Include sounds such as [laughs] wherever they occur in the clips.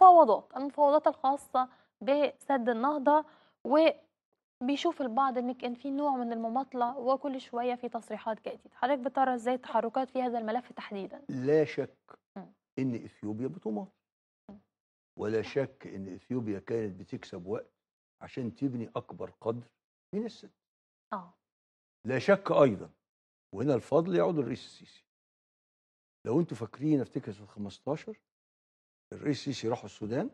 مفاوضات المفاوضات الخاصة بسد النهضة وبيشوف البعض ان كان في نوع من المماطلة وكل شوية في تصريحات جديدة حضرتك بترى ازاي تحركات في هذا الملف تحديدا لا شك م. ان اثيوبيا بتماطل ولا شك ان اثيوبيا كانت بتكسب وقت عشان تبني اكبر قدر من السد اه لا شك ايضا وهنا الفضل يعود للرئيس السيسي لو انتوا فاكرين افتكر في 15 الرئيس السيسي راحوا السودان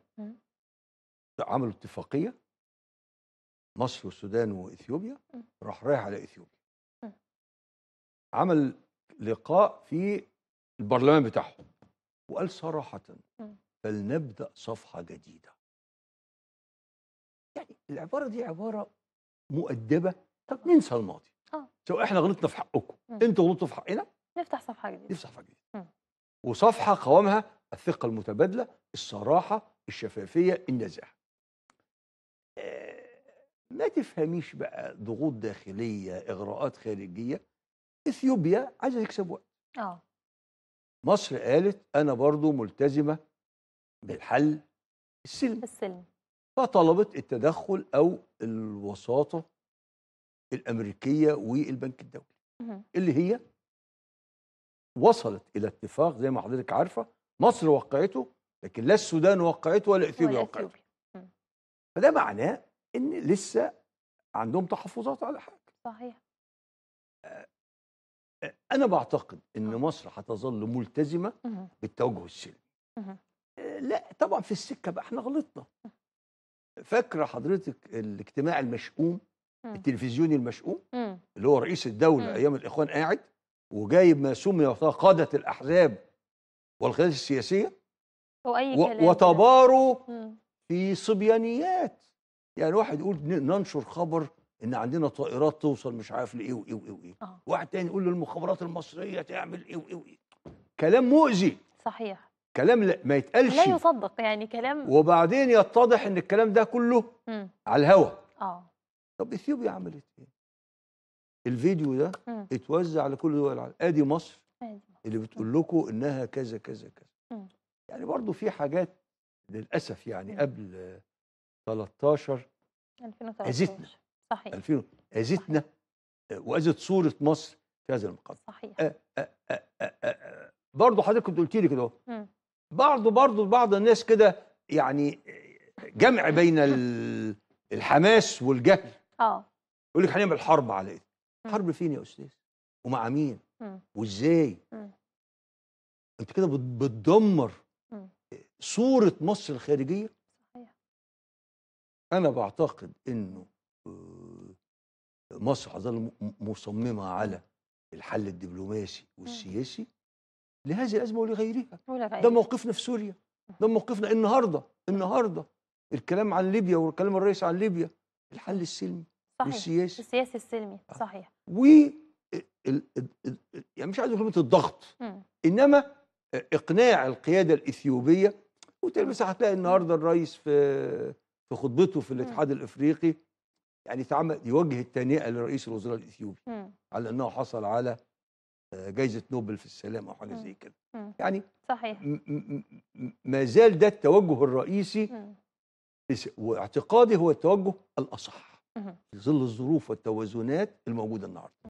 عملوا اتفاقيه مصر والسودان واثيوبيا راح رايح على اثيوبيا عمل لقاء في البرلمان بتاعهم وقال صراحه فلنبدا صفحه جديده يعني العباره دي عباره مؤدبه طب آه. ننسى الماضي اه سواء احنا غلطنا في حقكم انتوا غلطتوا في حقنا إيه؟ نفتح صفحه جديده نفتح صفحه جديده وصفحه قوامها الثقه المتبادله الصراحه الشفافيه النزاهه آه، ما تفهميش بقى ضغوط داخليه اغراءات خارجيه اثيوبيا عايزه تكسب وقت اه مصر قالت انا برضو ملتزمه بالحل السلمي السلمي فطلبت التدخل او الوساطه الامريكيه والبنك الدولي اللي هي وصلت الى اتفاق زي ما حضرتك عارفه مصر وقعته لكن لا السودان وقعته ولا اثيوبيا وقعته فده معناه ان لسه عندهم تحفظات على حاجه صحيح آه، آه، انا بعتقد ان آه. مصر هتظل ملتزمه بالتوجه السلمي لا طبعا في السكه بقى احنا غلطنا فاكره حضرتك الاجتماع المشؤوم التلفزيوني المشؤوم اللي هو رئيس الدوله ايام الاخوان قاعد وجايب ما سمي قاده الاحزاب والخلايا السياسيه وأي كلام وتباروا في صبيانيات يعني واحد يقول ننشر خبر ان عندنا طائرات توصل مش عارف لايه وايه وايه وايه آه. واحد تاني يقول للمخابرات المصريه تعمل ايه وايه وايه كلام مؤذي صحيح كلام لا ما يتقالش لا يصدق يعني كلام وبعدين يتضح ان الكلام ده كله م. على الهوا اه طب اثيوبيا عملت ايه الفيديو ده م. اتوزع لكل دول العالم ادي مصر ادي اللي بتقول لكم انها كذا كذا كذا يعني برضو في حاجات للاسف يعني قبل 13 2013 اذتنا صحيح 2000 اذتنا واذت صوره مصر في هذا المقام صحيح برضه حضرتك كنت قلت لي كده برضه برضه بعض الناس كده يعني جمع بين [laughs] الحماس والجهل اه يقول لك هنعمل حرب على ايه؟ حرب فين يا استاذ؟ ومع مين؟ وازاي؟ انت كده بتدمر إمم. صوره مصر الخارجيه صحيح انا بعتقد انه آه، مصر هتظل مصممه على الحل الدبلوماسي إمم. والسياسي لهذه الازمه ولغيرها ده موقفنا في سوريا إمم. ده موقفنا النهارده النهارده الكلام عن ليبيا والكلام الرئيس عن ليبيا الحل السلمي صحيح والسياسي السياسي السلمي آه. صحيح و يعني مش عايز كلمه الضغط انما اقناع القياده الاثيوبيه وتلمس هتلاقي النهارده الرئيس في في خطبته في الاتحاد الافريقي يعني تعمل يوجه التهنئه لرئيس الوزراء الاثيوبي م. على انه حصل على آه، جائزه نوبل في السلام او حاجه زي كده يعني صحيح ما زال ده التوجه الرئيسي م. واعتقادي هو التوجه الاصح في ظل الظروف والتوازنات الموجوده النهارده